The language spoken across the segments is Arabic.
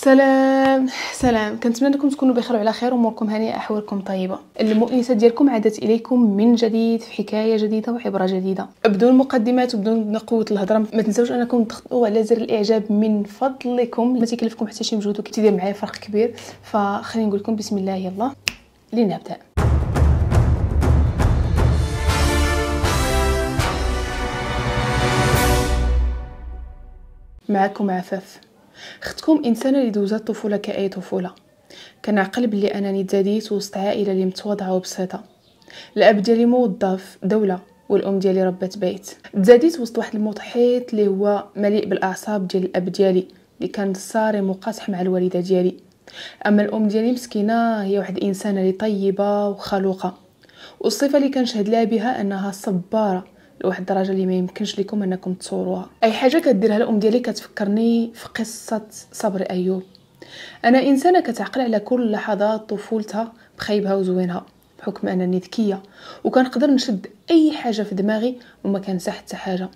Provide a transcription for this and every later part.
سلام سلام كنتمنى انكم تكونوا بخير وعلى خير اموركم هانئه احوالكم طيبه المؤنسه ديالكم عادت اليكم من جديد في حكايه جديده وعبره جديده بدون مقدمات وبدون قوه الهضره ما تنساوش انكم تضغطوا على زر الاعجاب من فضلكم ما تكلفكم حتى شي مجهود وكتدير معايا فرق كبير فخليني نقول لكم بسم الله يلا لنبدا معكم عفاف اختكم انسانه اللي دوزات الطفوله كاي طفوله كنعقل بلي انني تزاديت وسط عائله اللي متواضعه وبسيطه الاب ديالي موظف دوله والام ديالي ربت بيت تزاديت وسط واحد المحيط اللي هو مليء بالاعصاب ديال الاب ديالي اللي كان صارم وقاصح مع الوالده ديالي اما الام ديالي مسكينه هي واحد الانسانه اللي طيبه وخلوقه والصفه اللي شهد لها بها انها صباره لواحد الدرجه اللي ما يمكنش لكم انكم تصوروها اي حاجه كديرها الام ديالي كتفكرني في قصه صبري ايوب انا انسانه كتعقل على كل لحظات طفولتها بخايبها وزوينها بحكم انني ذكيه وكنقدر نشد اي حاجه في دماغي وما كان حتى حاجه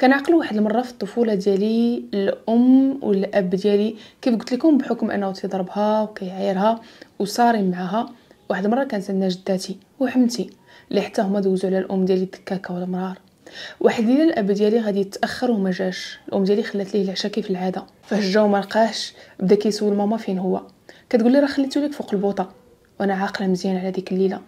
كنعقل واحد المره في الطفوله ديالي الام والاب ديالي كيف قلت لكم بحكم انه تضربها وكيعايرها وصارم معاها واحد المره كانت عندنا جداتي وحمتي اللي حتى هما دوزو على الام ديالي الدكاكه ولا مرار واحد الليله الاب ديالي غادي يتاخر وما جاش الام ديالي خلات ليه العشاء كيف العاده فاش جا وما لقاش بدا كيسول ماما فين هو كتقول لي راه خليتو لك فوق البوطه وانا عاقله مزيان على ديك الليله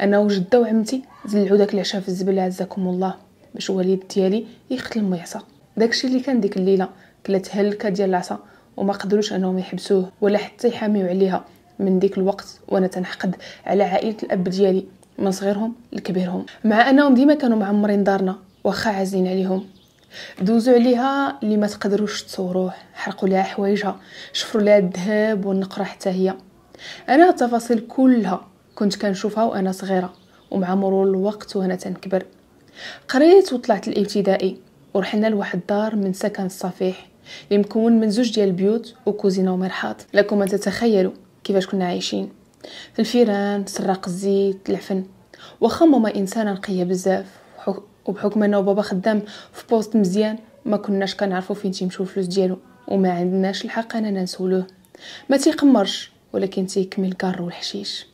انا وجده وعمتي زلعوا داك العشاء في الزبل عزكم الله باش الوالد ديالي يقتل ميعصا داكشي اللي كان ديك الليله كلات هلكه ديال العصا وما قدروش انهم يحبسوه ولا حتى يحاميو عليها من ديك الوقت وانا تنحقد على عائله الاب ديالي من صغيرهم لكبيرهم مع انهم ديما كانوا معمرين دارنا واخا عازلين عليهم دوزوا عليها اللي ما تقدروش تصوروه حرقوا لها حوايجها شفروا لها الذهب والنقره حتى هي انا التفاصيل كلها كنت كنشوفها وانا صغيره ومع مرور الوقت وانا تنكبر قريت وطلعت الابتدائي ورحنا لواحد الدار من سكن الصفيح اللي مكون من زوج ديال البيوت وكوزينه ومرحاض لكم ان تتخيلوا كيفاش كنا عايشين الفيران سراق الزيت العفن واخا ماما انسانه نقيه بزاف وبحكم انه بابا خدام في بوست مزيان ما كناش كنعرفو فين تيمشيو الفلوس ديالو وما عندناش الحق اننا نسولوه ما تيقمرش ولكن تيكمل الكار والحشيش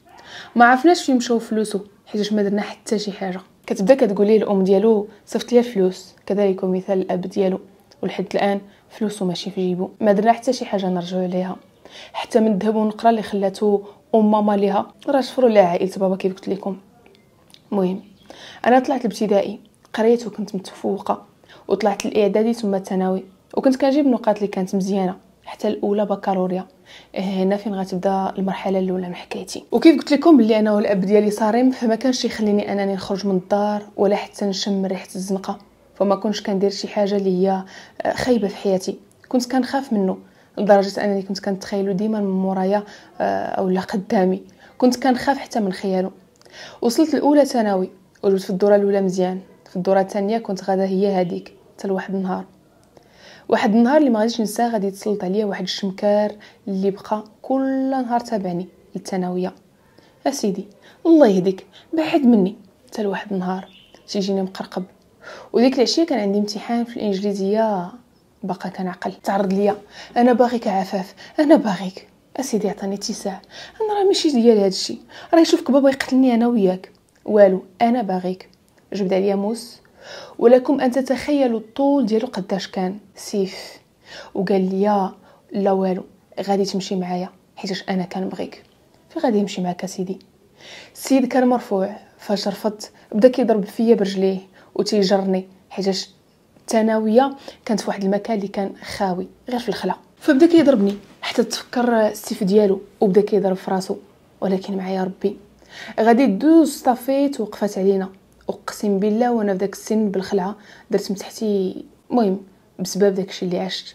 ما عرفناش فين مشاو فلوسو حيت ما درنا حتى شي حاجه كتبدا كتقول ليه الام ديالو صيفط ليا الفلوس كذلك مثال الاب ديالو ولحد الان فلوسو ماشي في جيبو ما درنا حتى شي حاجه نرجعو ليها حتى من الذهب والنقره اللي خلاتو ام ماما ليها راه شفروا لها عائله بابا كيف قلت لكم مهم انا طلعت الابتدائي قريت وكنت متفوقه وطلعت الاعدادي ثم الثانوي وكنت كنجيب النقاط اللي كانت مزيانه حتى الاولى بكالوريا إيه، هنا فين غتبدا المرحله الاولى من حكايتي وكيف قلت لكم بلي انا والاب ديالي صارم فما كانش يخليني انني نخرج من الدار ولا حتى نشم ريحه الزنقه فما كنتش كندير شي حاجه اللي هي آه، خايبه في حياتي كنت كنخاف منه لدرجه انني كنت كنتخيلو ديما من مورايا آه، اولا قدامي كنت كنخاف حتى من خياله وصلت الاولى ثانوي وجبت في الدوره الاولى مزيان في الدوره الثانيه كنت غدا هي هذيك حتى لواحد النهار واحد النهار اللي ما غاديش ننساه غادي يتسلط عليا واحد الشمكار اللي بقى كل نهار تابعني للثانويه اسيدي الله يهديك بعد مني حتى لواحد النهار تيجيني مقرقب وديك العشيه كان عندي امتحان في الانجليزيه باقا كنعقل تعرض ليا انا باغيك عفاف انا باغيك اسيدي عطاني اتساع انا راه ماشي ديال هادشي راه يشوفك بابا يقتلني انا وياك والو انا باغيك جبد عليا موس ولكم ان تتخيلوا الطول ديالو قداش كان سيف وقال لي لا والو غادي تمشي معايا حيتاش انا كنبغيك في غادي يمشي معاك سيدي السيد كان مرفوع فاش رفضت بدا كيضرب فيا برجليه وتيجرني حيتاش التناوية كانت في واحد المكان اللي كان خاوي غير في الخلا فبدا كيضربني حتى تفكر السيف ديالو وبدا كيضرب فراسو ولكن معايا ربي غادي دوز صافيت وقفات علينا اقسم بالله وانا في داك السن بالخلعه درت من تحتي المهم بسبب داكشي اللي عشت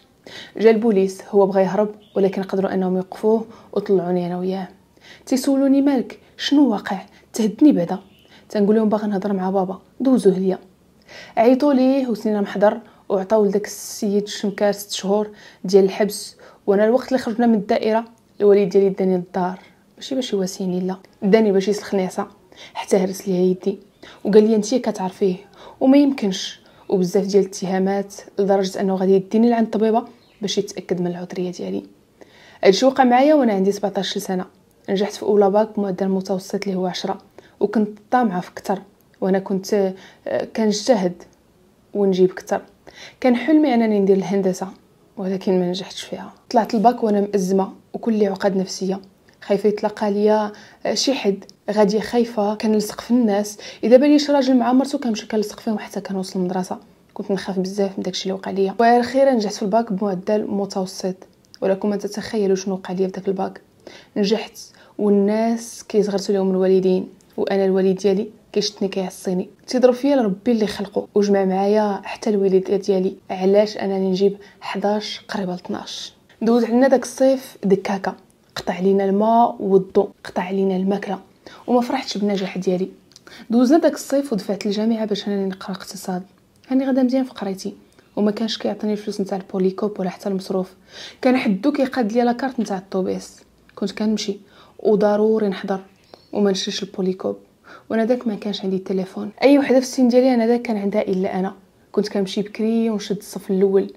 جا البوليس هو بغى يهرب ولكن قدروا انهم يوقفوه وطلعوني انا وياه تيسولوني مالك شنو واقع تهدني بعدا تنقول لهم باغا نهضر مع بابا دوزوه ليا عيطوا ليه وسنينا محضر وعطاو لذاك السيد الشمكار ست شهور ديال الحبس وانا الوقت اللي خرجنا من الدائره الوالد ديالي داني للدار ماشي باش يواسيني لا داني باش يسلخني عصا حتى هرس ليا يدي وقال لي انت كتعرفيه وما يمكنش وبزاف ديال الاتهامات لدرجه انه غادي يديني لعند الطبيبه باش يتاكد من العذريه ديالي هادشي وقع معايا وانا عندي 17 سنه نجحت في اولى باك بمعدل متوسط اللي هو 10 وكنت طامعه في كتر وانا كنت آه، كنجتهد ونجيب كتر كان حلمي انني ندير الهندسه ولكن ما نجحتش فيها طلعت الباك وانا مأزمه وكلي عقد نفسيه خايفه يتلقى ليا آه، شي حد غادي خايفه كنلصق في الناس اذا بالي شي راجل مع مرته كنمشي كنلصق فيهم حتى كنوصل المدرسه كنت نخاف بزاف من داكشي اللي وقع ليا واخيرا نجحت في الباك بمعدل متوسط ولكم ان تتخيلوا شنو وقع ليا في داك الباك نجحت والناس كيتغرسوا لهم الوالدين وانا الوالد ديالي كيشتني كيعصيني تيضرب فيا لربي اللي خلقه وجمع معايا حتى الوالده ديالي علاش انني نجيب 11 قريبه ل 12 دوز عندنا داك الصيف دكاكه قطع علينا الماء والضو قطع علينا الماكله وما فرحتش بالنجاح ديالي دوزنا داك الصيف ودفعت الجامعه باش انني نقرا اقتصاد هاني غدا مزيان في قرايتي وما كانش كيعطيني الفلوس نتاع البوليكوب ولا حتى المصروف كان حدو كيقاد لي لاكارت نتاع الطوبيس كنت كنمشي وضروري نحضر وما نشريش البوليكوب وانا داك ما كانش عندي التليفون اي وحده في السن ديالي انا داك كان عندها الا انا كنت كنمشي بكري ونشد الصف الاول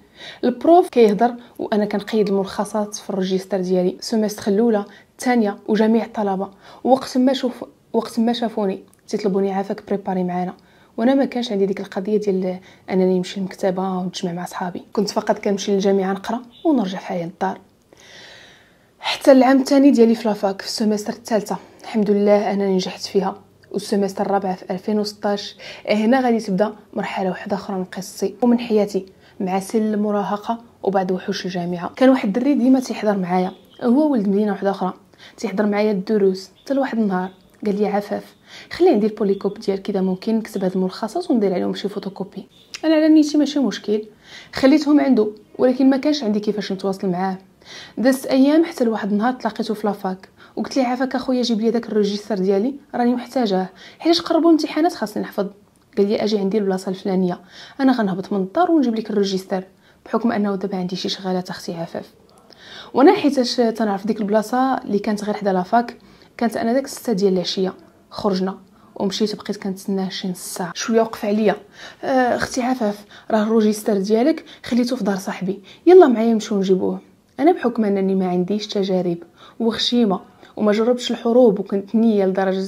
البروف كيهضر وانا كنقيد الملخصات في الريجستر ديالي سيمستر الاولى الثانيه وجميع الطلبه وقت ما شوف وقت ما شافوني تيطلبوني عافاك بريباري معانا وانا ما كانش عندي ديك القضيه ديال انني نمشي للمكتبه ونتجمع مع صحابي كنت فقط كنمشي للجامعه نقرا ونرجع في الدار للدار حتى العام الثاني ديالي في لافاك في السيمستر الثالثه الحمد لله انني نجحت فيها والسيمستر الرابع في 2016 إيه، هنا غادي تبدا مرحله واحده اخرى من قصتي ومن حياتي مع سن المراهقه وبعد وحوش الجامعه كان واحد الدري ديما تيحضر معايا هو ولد مدينه واحده اخرى تيحضر معايا الدروس حتى لواحد النهار قال لي عفاف خلي ندير بوليكوب ديال كذا ممكن نكتب هاد الملخصات وندير عليهم شي فوتوكوبي انا على نيتي ماشي مشكل خليتهم عنده ولكن ما كانش عندي كيفاش نتواصل معاه دازت ايام حتى لواحد النهار تلاقيتو في لافاك وقلت ليه عافاك اخويا جيب لي داك الريجيستر ديالي راني محتاجاه حيت قربوا الامتحانات خاصني نحفظ قال لي اجي عندي البلاصه الفلانيه انا غنهبط من الدار ونجيب لك الريجيستر بحكم انه دابا عندي شي شغالات اختي عفاف وانا حيتاش تنعرف ديك البلاصه اللي كانت غير حدا لافاك كانت انا داك 6 ديال العشيه خرجنا ومشيت بقيت كنتسناه شي نص ساعه شويه وقف عليا آه، اختي عفاف راه الروجيستر ديالك خليته في دار صاحبي يلا معايا نمشيو نجيبوه انا بحكم انني ما عنديش تجارب وخشيمه وما جربتش الحروب وكنت نية لدرجة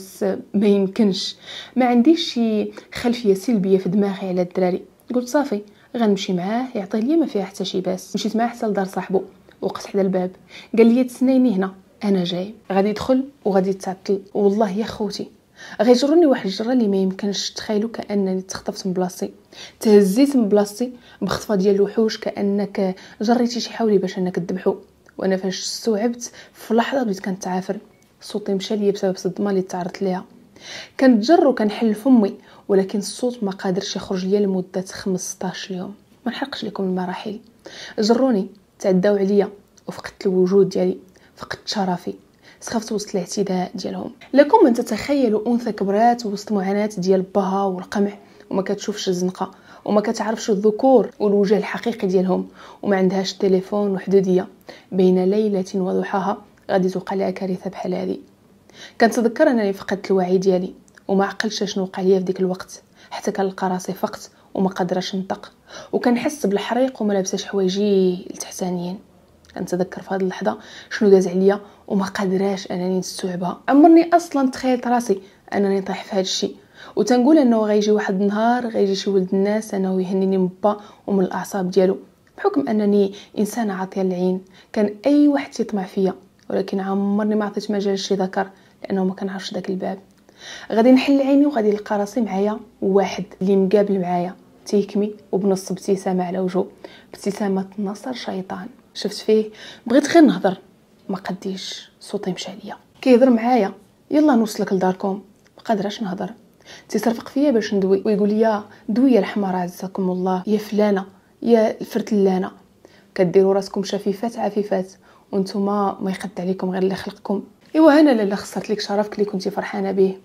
ما يمكنش ما عنديش شي خلفية سلبية في دماغي على الدراري قلت صافي غنمشي معاه يعطيه لي ما فيها حتى شي باس مشيت معاه حتى لدار صاحبو وقفت حدا الباب قال لي تسنيني هنا انا جاي غادي يدخل وغادي يتعطل والله يا خوتي غيجروني واحد الجره اللي ما يمكنش تخيلوا كانني تخطفت من بلاصتي تهزيت من بلاصتي بخطفه ديال الوحوش كانك جريتي شي حولي باش انك تذبحو وانا فاش استوعبت في لحظه بديت كنتعافر صوتي مشى ليا بسبب الصدمه اللي تعرضت ليها كنتجر وكنحل فمي ولكن الصوت ما قادرش يخرج ليا لمده 15 يوم ما نحرقش لكم المراحل جروني تعداو عليا وفقدت الوجود ديالي فقدت شرفي سخفت وسط الاعتداء ديالهم لكم ان تتخيلوا انثى كبرات وسط معاناه ديال باها والقمع وما كتشوفش الزنقه وما كتعرفش الذكور والوجه الحقيقي ديالهم وما عندهاش تليفون وحدوديه بين ليله وضحاها غادي توقع لها كارثه بحال هذه كنتذكر انني فقدت الوعي ديالي وما عقلتش شنو وقع ليا في ديك الوقت حتى كنلقى راسي فقت وما قدرش نطق وكنحس بالحريق وما لابساش حوايجي التحتانيين كنتذكر في هذه اللحظه شنو داز عليا وما قدراش انني نستوعبها عمرني اصلا تخيلت راسي انني نطيح في هذا الشيء وتنقول انه غيجي واحد النهار غيجي شي ولد الناس انا ويهنيني من با ومن الاعصاب ديالو بحكم انني انسان عاطيه العين كان اي واحد تيطمع فيا ولكن عمرني ما عطيت مجال شي ذكر لانه ما كنعرفش داك الباب غادي نحل عيني وغادي نلقى راسي معايا واحد اللي مقابل معايا تيكمي وبنص ابتسامه على وجهه ابتسامه نصر شيطان شفت فيه بغيت غير نهضر ما قديش صوتي مشى عليا كيهضر معايا يلا نوصلك لداركم ما قادراش نهضر تيصرفق فيا باش ندوي ويقول لي دوي يا الحمار عزكم الله يا فلانه يا الفرتلانه كديروا راسكم شفيفات عفيفات وانتم ما يخد عليكم غير اللي خلقكم ايوا هنا لالا خسرت لك شرفك اللي كنتي فرحانه به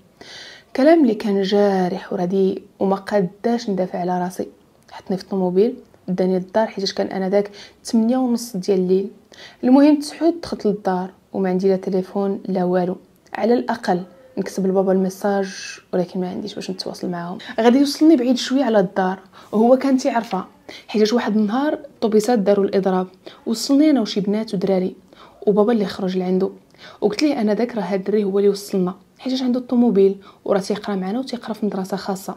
كلام اللي كان جارح ورديء وما قداش ندافع على راسي حطني في الطوموبيل داني للدار حيت كان انا داك 8 ونص ديال الليل المهم تصحيت دخلت للدار وما عندي لا تليفون لا والو على الاقل نكتب لبابا المساج ولكن ما عنديش باش نتواصل معاهم غادي يوصلني بعيد شويه على الدار وهو كان تيعرفها حيت واحد النهار الطوبيسات داروا الاضراب وصلني انا وشي بنات ودراري وبابا اللي خرج لعندو وقلت ليه انا داك راه هاد الدري هو اللي وصلنا حيت عنده الطوموبيل وراه تيقرا معنا وتيقرا في مدرسه خاصه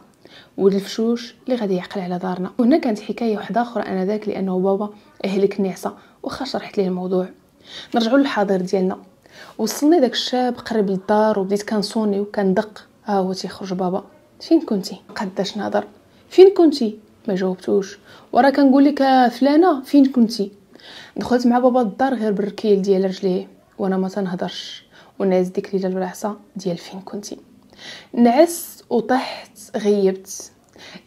ولد الفشوش اللي غادي يعقل على دارنا وهنا كانت حكايه واحده اخرى انا ذاك لانه بابا اهلك نعسه واخا شرحت ليه الموضوع نرجعوا للحاضر ديالنا وصلني داك الشاب قرب للدار وبديت كنصوني وكندق ها هو تيخرج بابا فين كنتي قداش نهضر فين كنتي ما جاوبتوش ورا كنقول لك آه، فلانه فين كنتي دخلت مع بابا الدار غير بالركيل ديال رجليه وانا ما تنهضرش ونعس ديك الليله البلاصه ديال فين كنتي نعس وطحت غيبت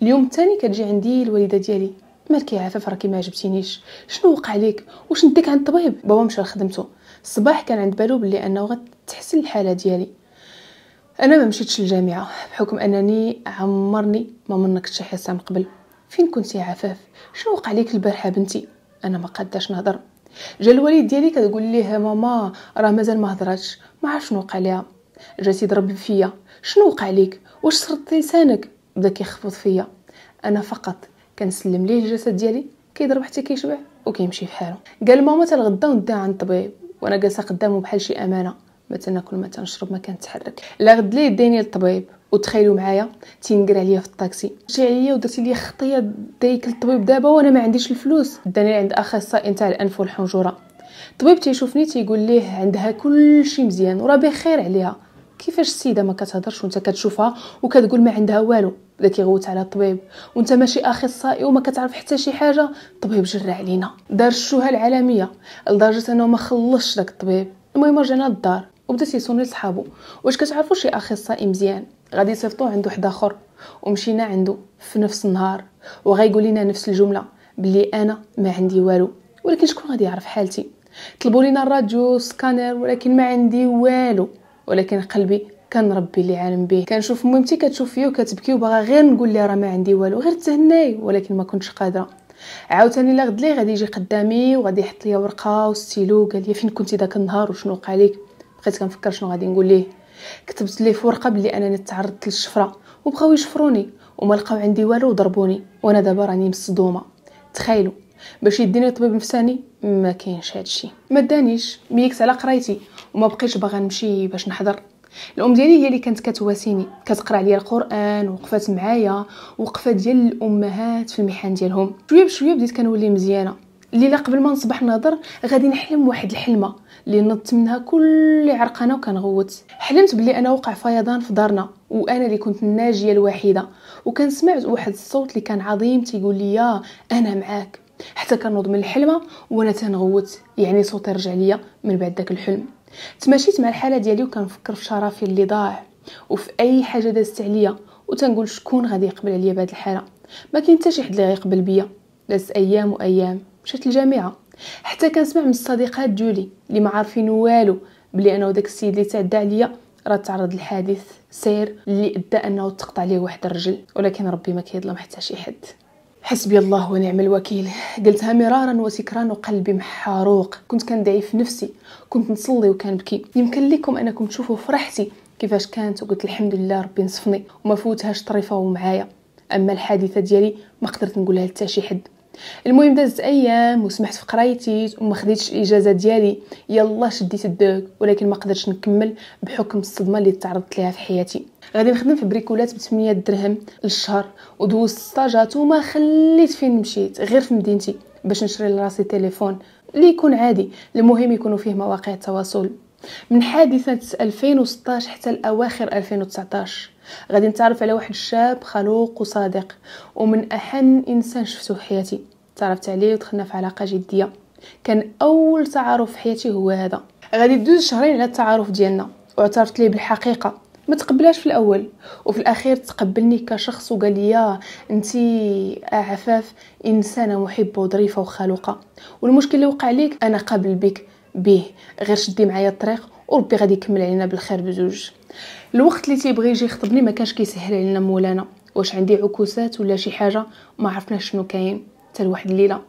اليوم الثاني كتجي عندي الوالده ديالي مالك يا عفاف راكي ما عجبتينيش شنو وقع ليك واش نديك عند الطبيب بابا مشى لخدمته الصباح كان عند بالو بلي انه غتحسن الحاله ديالي انا ما مشيتش للجامعه بحكم انني عمرني ما شي حصه من قبل فين كنتي عفاف شنو وقع ليك البارحه بنتي انا ما قداش نهضر جا الوالد ديالي كتقول ليه ماما راه مازال ما هضراتش ما عرف شنو وقع ليها جات يضرب فيا شنو وقع ليك واش سردتي لسانك بدا كيخفض فيا انا فقط كنسلم ليه الجسد ديالي كيضرب حتى كيشبع وكيمشي في حاله قال ماما تالغدا ونديها عند الطبيب وانا جالسه قدامه بحال شي امانه ما تناكل ما تنشرب ما كنتحرك لا غد لي يديني للطبيب وتخيلوا معايا تينقر عليا في الطاكسي مشي عليا ودرتي لي خطيه دايك للطبيب دابا وانا ما عنديش الفلوس داني عند اخصائي نتاع الانف والحنجره الطبيب تيشوفني تيقول ليه عندها كل شيء مزيان وراه بخير عليها كيفاش السيده ما كتهضرش وانت كتشوفها وكتقول ما عندها والو بدا كيغوت على الطبيب وانت ماشي اخصائي وما كتعرف حتى شي حاجه الطبيب جرى علينا دار الشوهة العالميه لدرجه انه ما خلصش داك الطبيب المهم رجعنا للدار وبدا تيصوني لصحابو واش كتعرفوا شي اخصائي مزيان غادي يصيفطو عند واحد اخر ومشينا عنده في نفس النهار وغايقول لنا نفس الجمله بلي انا ما عندي والو ولكن شكون غادي يعرف حالتي طلبوا لينا الراديو سكانر ولكن ما عندي والو ولكن قلبي كنربي اللي عالم به كنشوف مهمتي كتشوف فيا وكتبكي وباغا غير نقول لها راه ما عندي والو غير تهناي ولكن ما كنتش قادره عاوتاني لا غد لي غادي يجي قدامي وغادي يحط ليا ورقه وستيلو قال لي فين كنتي داك النهار وشنو وقع لك بقيت كنفكر شنو غادي نقول ليه كتبت ليه في ورقه بلي انني تعرضت للشفره وبغاو يشفروني وما لقاو عندي والو وضربوني وانا دابا راني مصدومه تخيلوا باش يديني طبيب نفساني ما كاينش هادشي ما دانيش ميكس على قرايتي وما بقيتش باغا نمشي باش نحضر الام ديالي هي اللي كانت كتواسيني كتقرا عليا القران وقفات معايا وقفه ديال الامهات في المحن ديالهم شويه بشويه بديت كنولي مزيانه الليله قبل ما نصبح نهضر غادي نحلم واحد الحلمه اللي نضت منها كل عرقانه وكنغوت حلمت بلي انا وقع فيضان في دارنا وانا اللي كنت الناجيه الوحيده وكان سمعت واحد الصوت اللي كان عظيم تيقول لي انا معاك حتى كنوض من الحلمه وانا تنغوت يعني صوتي رجع ليا من بعد داك الحلم تماشيت مع الحاله ديالي وكنفكر في شرفي اللي ضاع وفي اي حاجه دازت عليا وتنقول شكون غادي يقبل عليا بهاد الحاله ما كاين حتى شي حد اللي غيقبل بيا دازت ايام وايام مشيت للجامعه حتى كنسمع من الصديقات ديولي اللي ما عارفين والو بلي انا وداك السيد اللي تعدى عليا راه تعرض لحادث سير اللي ادى انه تقطع ليه واحد الرجل ولكن ربي ما كيظلم حتى شي حد حسبي الله ونعم الوكيل قلتها مرارا وسكران وقلبي محروق كنت كندعي في نفسي كنت نصلي وكنبكي يمكن لكم انكم تشوفوا فرحتي كيفاش كانت وقلت الحمد لله ربي نصفني وما فوتهاش طريفه ومعايا اما الحادثه ديالي ما قدرت نقولها لتا شي حد المهم دازت ايام وسمحت في قرايتي وما خديتش الاجازه ديالي يلا شديت الدوك ولكن ما قدرتش نكمل بحكم الصدمه اللي تعرضت لها في حياتي غادي نخدم في بريكولات ب 800 درهم للشهر ودوزت ستاجات وما خليت فين مشيت غير في مدينتي باش نشري لراسي تليفون اللي يكون عادي المهم يكونوا فيه مواقع التواصل من حادثه 2016 حتى الاواخر 2019 غادي نتعرف على واحد الشاب خلوق وصادق ومن احن انسان شفته في حياتي تعرفت عليه ودخلنا في علاقه جديه كان اول تعارف في حياتي هو هذا غادي دوز شهرين على التعارف ديالنا واعترفت ليه بالحقيقه ما تقبلاش في الاول وفي الاخير تقبلني كشخص وقال لي انت عفاف انسانه محبه وظريفه وخلوقه والمشكل اللي وقع ليك انا قابل بك به غير شدي معايا الطريق وربي غادي يكمل علينا بالخير بزوج الوقت اللي تيبغي يجي يخطبني ما كانش كيسهل علينا مولانا واش عندي عكوسات ولا شي حاجه ما عرفناش شنو كاين حتى لواحد الليله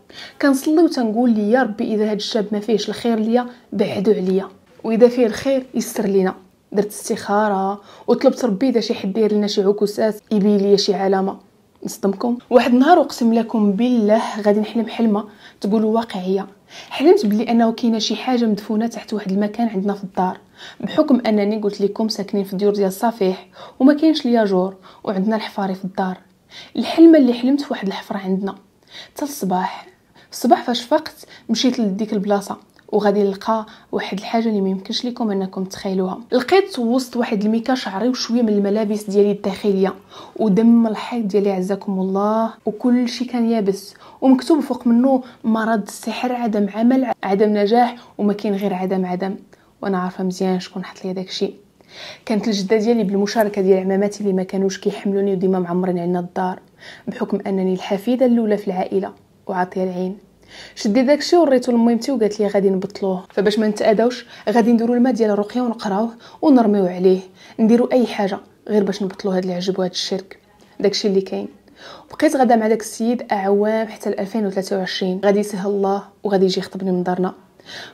كنصلي وتنقول يا ربي اذا هاد الشاب ما فيهش الخير ليا بعدو عليا واذا فيه الخير يسر لينا درت استخاره وطلبت ربي اذا شي حد يدير لنا شي عكوسات يبين ليا شي علامه نصدمكم واحد النهار اقسم لكم بالله غادي نحلم حلمه تقول واقعيه حلمت بلي انه كاينه شي حاجه مدفونه تحت واحد المكان عندنا في الدار بحكم انني قلت لكم ساكنين في ديور ديال الصفيح وما كاينش ليا جور وعندنا الحفاري في الدار الحلمه اللي حلمت في واحد الحفره عندنا حتى الصباح الصباح فاش فقت مشيت لديك البلاصه وغادي نلقى واحد الحاجه اللي ميمكنش لكم انكم تخيلوها لقيت وسط واحد الميكا شعري وشويه من الملابس ديالي الداخليه ودم الحيط ديالي عزكم الله وكل شيء كان يابس ومكتوب فوق منه مرض السحر عدم عمل عدم نجاح وما كاين غير عدم عدم وانا عارفه مزيان شكون حط لي داكشي كانت الجده ديالي بالمشاركه ديال عماماتي اللي ما كانوش كيحملوني وديما معمرين عندنا الدار بحكم انني الحفيده الاولى في العائله وعاطيه العين شدي داكشي وريتو لميمتي وقالت لي غادي نبطلوه فباش ما نتاداوش غادي نديرو الماء ديال رقيه ونقراوه ونرميو عليه نديرو اي حاجه غير باش نبطلو هاد العجب وهاد الشرك داكشي اللي كاين بقيت غدا مع داك السيد اعوام حتى 2023 غادي يسهل الله وغادي يجي يخطبني من دارنا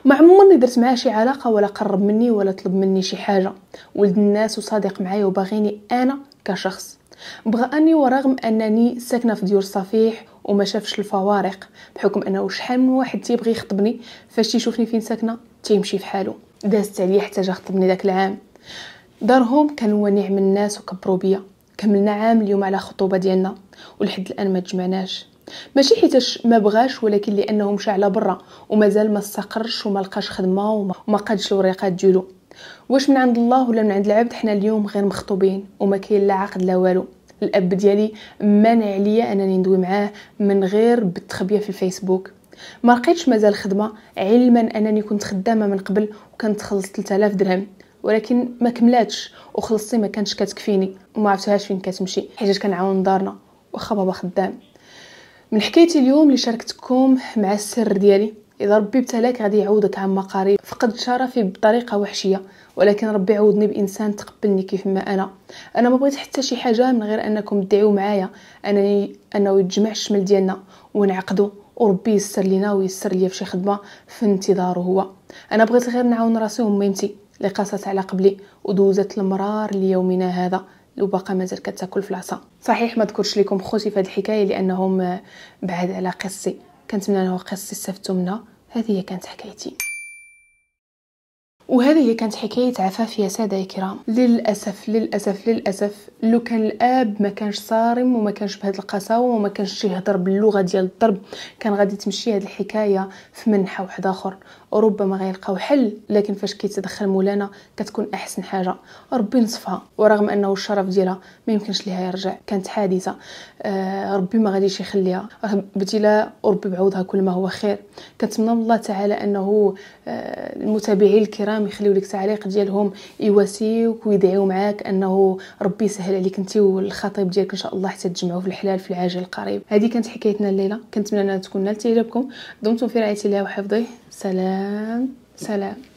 ما عمرني درت معاه شي علاقه ولا قرب مني ولا طلب مني شي حاجه ولد الناس وصادق معايا وباغيني انا كشخص بغى اني ورغم انني ساكنه في ديور صفيح وما شافش الفوارق بحكم انه شحال من واحد تيبغي يخطبني فاش تيشوفني فين ساكنه تيمشي في حاله دازت عليا حتى جا خطبني داك العام دارهم كان هو نعم الناس وكبروا بيا كملنا عام اليوم على خطوبه ديالنا ولحد الان ما تجمعناش ماشي حيتاش ما بغاش ولكن لانه مشى على برا ومازال ما استقرش وما لقاش خدمه وما قادش الوريقات ديالو واش من عند الله ولا من عند العبد حنا اليوم غير مخطوبين وما كاين لا عقد لا والو الاب ديالي مانع عليا انني ندوي معاه من غير بالتخبيه في الفيسبوك ما لقيتش مازال خدمه علما انني كنت خدامه من قبل وكنت خلصت 3000 درهم ولكن ما كملاتش وخلصتي ما كانتش كتكفيني وما عرفتهاش فين كتمشي حيت كنعاون دارنا واخا بابا خدام من حكايتي اليوم اللي شاركتكم مع السر ديالي اذا ربي ابتلاك غادي يعوضك عما قريب فقد شرفي بطريقه وحشيه ولكن ربي عوضني بانسان تقبلني كيف ما انا انا ما بغيت حتى شي حاجه من غير انكم تدعيو معايا انني انه يتجمع الشمل ديالنا ونعقدو وربي يسر لينا ويسر ليا في شي خدمه في انتظاره هو انا بغيت غير نعاون راسي وميمتي اللي قاست على قبلي ودوزت المرار ليومنا هذا وباقا مازال كتاكل في العصا صحيح ما ذكرش لكم خوتي في هذه الحكايه لانهم بعاد على قصتي كنتمنى انه قصتي استفدتوا منها هذه هي كانت حكايتي وهذا هي كانت حكاية عفاف يا سادة يا كرام للأسف للأسف للأسف لو كان الآب ما كانش صارم وما كانش بهذا القساوة وما كانش يهضر باللغة ديال الضرب كان غادي تمشي هذه الحكاية في منحة واحد آخر ربما غيلقاو حل لكن فاش كيتدخل مولانا كتكون احسن حاجه ربي نصفها ورغم انه الشرف ديالها ما يمكنش ليها يرجع كانت حادثه آه ربي ما غاديش يخليها بتلا ربي بعوضها كل ما هو خير كنتمنى من الله تعالى انه آه المتابعين الكرام احترام يخليو لك تعليق ديالهم يواسيوك ويدعيو معاك انه ربي يسهل عليك انت والخطيب ديالك ان شاء الله حتى تجمعوا في الحلال في العاجل القريب هذه كانت حكايتنا الليله كنتمنى انها تكون نالت اعجابكم دمتم في رعايه الله وحفظه سلام سلام